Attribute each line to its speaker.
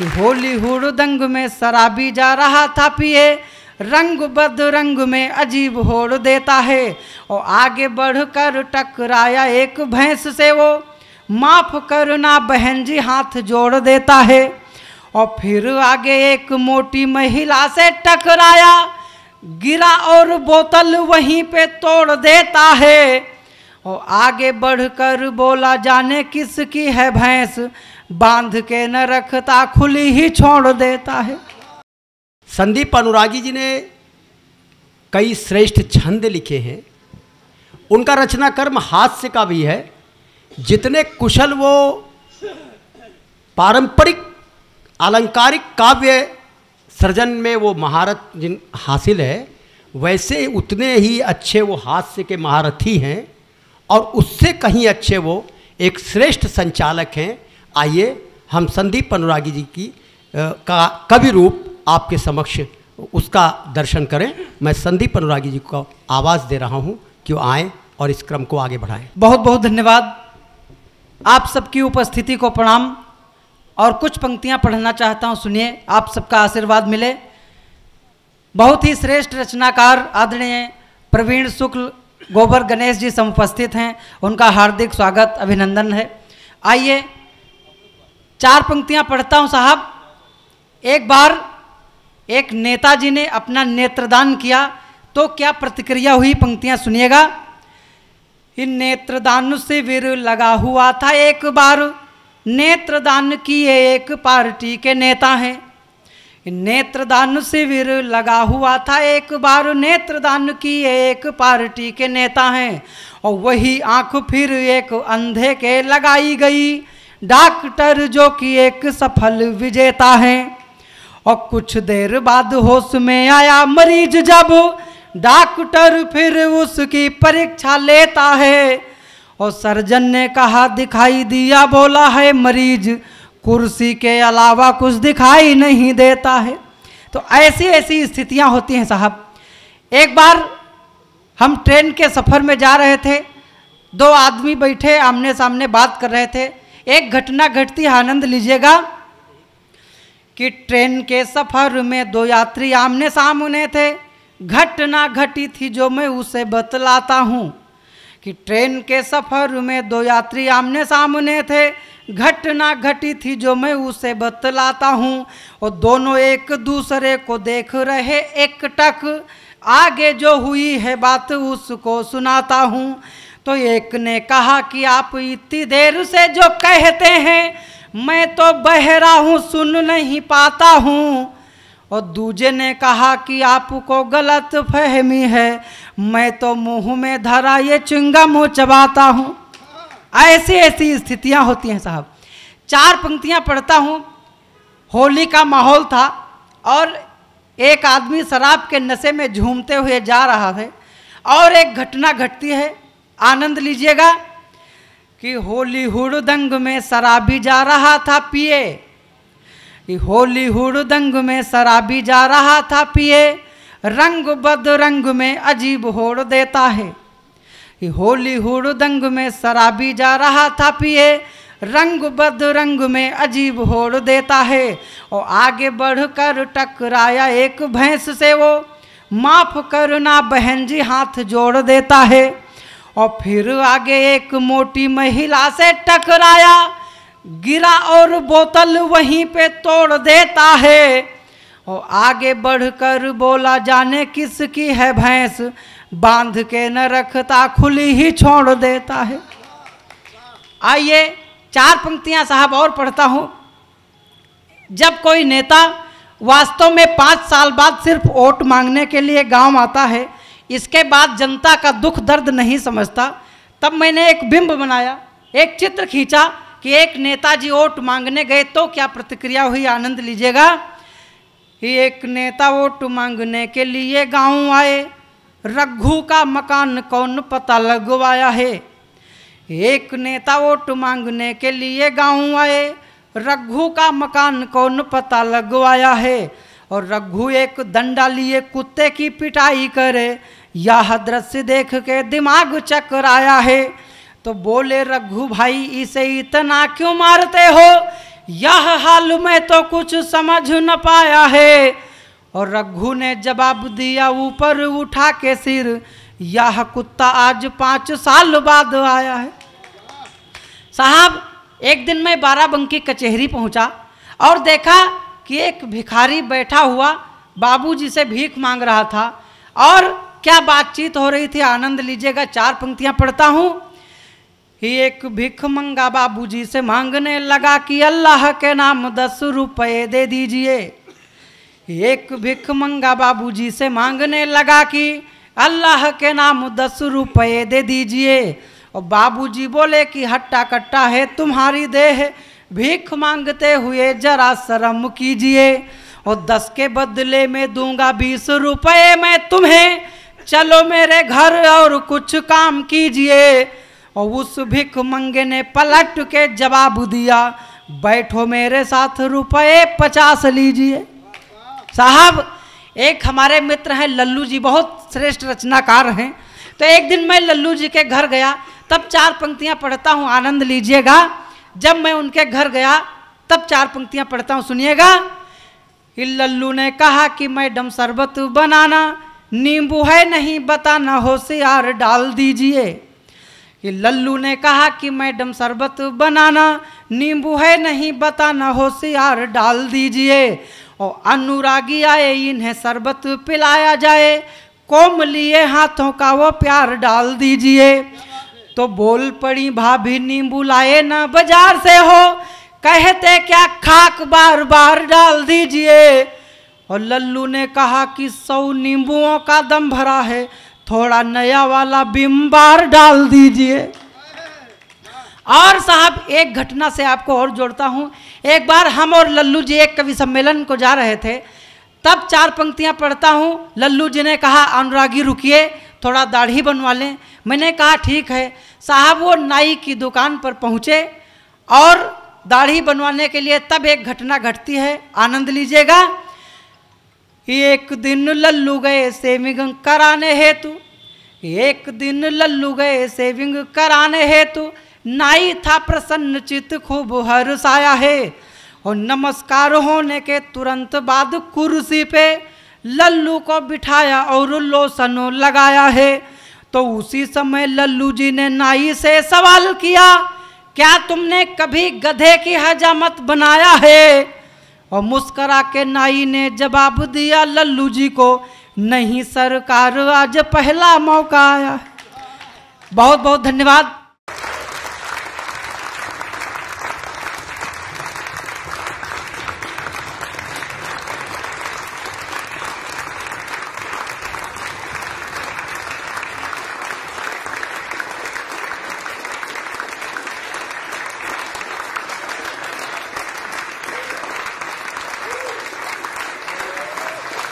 Speaker 1: कि होली हुड़दंग में शराबी जा रहा था पिए रंग बद रंग में अजीब होड़ देता है और आगे बढ़कर टकराया एक भैंस से वो माफ करना बहन जी हाथ जोड़ देता है और फिर आगे एक मोटी महिला से टकराया गिरा और बोतल वहीं पे तोड़ देता है और आगे बढ़कर बोला जाने किसकी है भैंस बांध के न रखता खुली ही छोड़ देता है संदीप अनुरागी जी ने कई श्रेष्ठ छंद लिखे हैं उनका रचना कर्म हास्य का भी है जितने कुशल वो पारंपरिक आलंकारिक काव्य सृजन में वो महारत जिन हासिल है वैसे उतने ही अच्छे वो हास्य के महारथी हैं और उससे कहीं अच्छे वो एक श्रेष्ठ संचालक हैं आइए हम संदीप अनुरागी जी की का कवि रूप आपके समक्ष उसका दर्शन करें मैं संदीप अनुरागी जी को आवाज़ दे रहा हूँ कि वो आए और इस क्रम को आगे बढ़ाएं बहुत बहुत धन्यवाद आप सबकी उपस्थिति को प्रणाम और कुछ पंक्तियां पढ़ना चाहता हूं सुनिए आप सबका आशीर्वाद मिले बहुत ही श्रेष्ठ रचनाकार आदरणीय प्रवीण शुक्ल गोबर गणेश जी समुपस्थित हैं उनका हार्दिक स्वागत अभिनंदन है आइए चार पंक्तियां पढ़ता हूं साहब एक बार एक नेताजी ने अपना नेत्रदान किया तो क्या प्रतिक्रिया हुई पंक्तियां सुनिएगा इन नेत्रदान शिविर लगा हुआ था एक बार नेत्रदान की एक पार्टी के नेता हैं नेत्रदान शिविर लगा हुआ था एक बार नेत्रदान की एक पार्टी के नेता हैं और वही आंख फिर एक अंधे के लगाई गई डॉक्टर जो कि एक सफल विजेता है और कुछ देर बाद होश में आया मरीज जब डॉक्टर फिर उसकी परीक्षा लेता है और सर्जन ने कहा दिखाई दिया बोला है मरीज कुर्सी के अलावा कुछ दिखाई नहीं देता है तो ऐसी ऐसी स्थितियां होती हैं साहब एक बार हम ट्रेन के सफ़र में जा रहे थे दो आदमी बैठे आमने सामने बात कर रहे थे एक घटना घटती आनंद लीजिएगा कि ट्रेन के सफ़र में दो यात्री आमने सामने थे घटना घटी थी जो मैं उसे बतलाता हूँ कि ट्रेन के सफ़र में दो यात्री आमने सामने थे घटना घटी थी जो मैं उसे बतलाता हूँ और दोनों एक दूसरे को देख रहे एकटक आगे जो हुई है बात उसको सुनाता हूँ तो एक ने कहा कि आप इतनी देर से जो कहते हैं मैं तो बहरा हूँ सुन नहीं पाता हूँ और दूजे ने कहा कि आपको गलत फहमी है मैं तो मुंह में धरा ये चिंगा मुँह चबाता हूँ ऐसी ऐसी स्थितियाँ होती हैं साहब चार पंक्तियाँ पढ़ता हूँ होली का माहौल था और एक आदमी शराब के नशे में झूमते हुए जा रहा है और एक घटना घटती है आनंद लीजिएगा कि होली हुड़दंग में शराबी जा रहा था पिए होली होली हुड़दंग में शराबी जा रहा था पिए रंग बदरंग में अजीब होड़ देता है कि होली हुड़दंग में शराबी जा रहा था पिए रंग बदरंग में अजीब होड़ देता है और आगे बढ़कर टकराया एक भैंस से वो माफ करना बहन जी हाथ जोड़ देता है और फिर आगे एक मोटी महिला से टकराया गिरा और बोतल वहीं पे तोड़ देता है और आगे बढ़कर बोला जाने किसकी है भैंस बांध के न रखता खुली ही छोड़ देता है आइए चार पंक्तियां साहब और पढ़ता हूँ जब कोई नेता वास्तव में पाँच साल बाद सिर्फ वोट मांगने के लिए गांव आता है इसके बाद जनता का दुख दर्द नहीं समझता तब मैंने एक बिंब बनाया एक चित्र खींचा कि एक नेताजी वोट मांगने गए तो क्या प्रतिक्रिया हुई आनंद लीजिएगा एक नेता वोट मांगने के लिए गांव आए रघु का मकान कौन पता लगवाया है एक नेता वोट मांगने के लिए गांव आए रघु का मकान कौन पता लगवाया है और रघु एक दंडा लिए कुत्ते की पिटाई करे यह दृश्य देख के दिमाग चकराया है तो बोले रघु भाई इसे इतना क्यों मारते हो यह हाल में तो कुछ समझ न पाया है और रघु ने जवाब दिया ऊपर उठा के सिर यह कुत्ता आज पांच साल बाद आया है साहब एक दिन मैं बाराबंकी कचहरी पहुंचा और देखा कि एक भिखारी बैठा हुआ बाबूजी से भीख मांग रहा था और क्या बातचीत हो रही थी आनंद लीजिएगा चार पंक्तियां पढ़ता हूँ एक भिख मंगा बाबू जी से मांगने लगा कि अल्लाह के नाम दस रुपये दे दीजिए एक भिख मंगा बाबू जी से मांगने लगा कि अल्लाह के नाम दस रुपये दे दीजिए और बाबू जी बोले कि हट्टा कट्टा है तुम्हारी देह भीख मांगते हुए जरा शर्म कीजिए और दस के बदले में दूंगा बीस रुपये मैं तुम्हें चलो मेरे घर और कुछ काम कीजिए और उस भिख मंगे ने पलट के जवाब दिया बैठो मेरे साथ रुपये पचास लीजिए साहब एक हमारे मित्र हैं लल्लू जी बहुत श्रेष्ठ रचनाकार हैं तो एक दिन मैं लल्लू जी के घर गया तब चार पंक्तियां पढ़ता हूँ आनंद लीजिएगा जब मैं उनके घर गया तब चार पंक्तियां पढ़ता हूँ सुनिएगा लल्लू ने कहा कि मैडम शरबत बनाना नींबू है नहीं बताना होशियार डाल दीजिए कि लल्लू ने कहा कि मैडम शरबत बनाना नींबू है नहीं बताना होशियार डाल दीजिए और अनुरागी आए इन्हें शरबत पिलाया जाए कोम लिए हाथों का वो प्यार डाल दीजिए तो बोल पड़ी भाभी नींबू लाए ना बाजार से हो कहते क्या खाक बार बार डाल दीजिए और लल्लू ने कहा कि सौ नींबुओं का दम भरा है थोड़ा नया वाला बिम्बार डाल दीजिए और साहब एक घटना से आपको और जोड़ता हूँ एक बार हम और लल्लू जी एक कवि सम्मेलन को जा रहे थे तब चार पंक्तियाँ पढ़ता हूँ लल्लू जी ने कहा अनुरागी रुकिए थोड़ा दाढ़ी बनवा लें मैंने कहा ठीक है साहब वो नाई की दुकान पर पहुँचे और दाढ़ी बनवाने के लिए तब एक घटना घटती है आनंद लीजिएगा एक दिन लल्लू गए सेविंग कराने हेतु एक दिन लल्लू गए सेविंग कराने हेतु नाई था प्रसन्न चित खूब हरसाया है और नमस्कार होने के तुरंत बाद कुर्सी पे लल्लू को बिठाया और लोशन लगाया है तो उसी समय लल्लू जी ने नाई से सवाल किया क्या तुमने कभी गधे की हजामत बनाया है और मुस्करा के नाई ने जवाब दिया लल्लू जी को नहीं सरकार आज पहला मौका आया बहुत बहुत धन्यवाद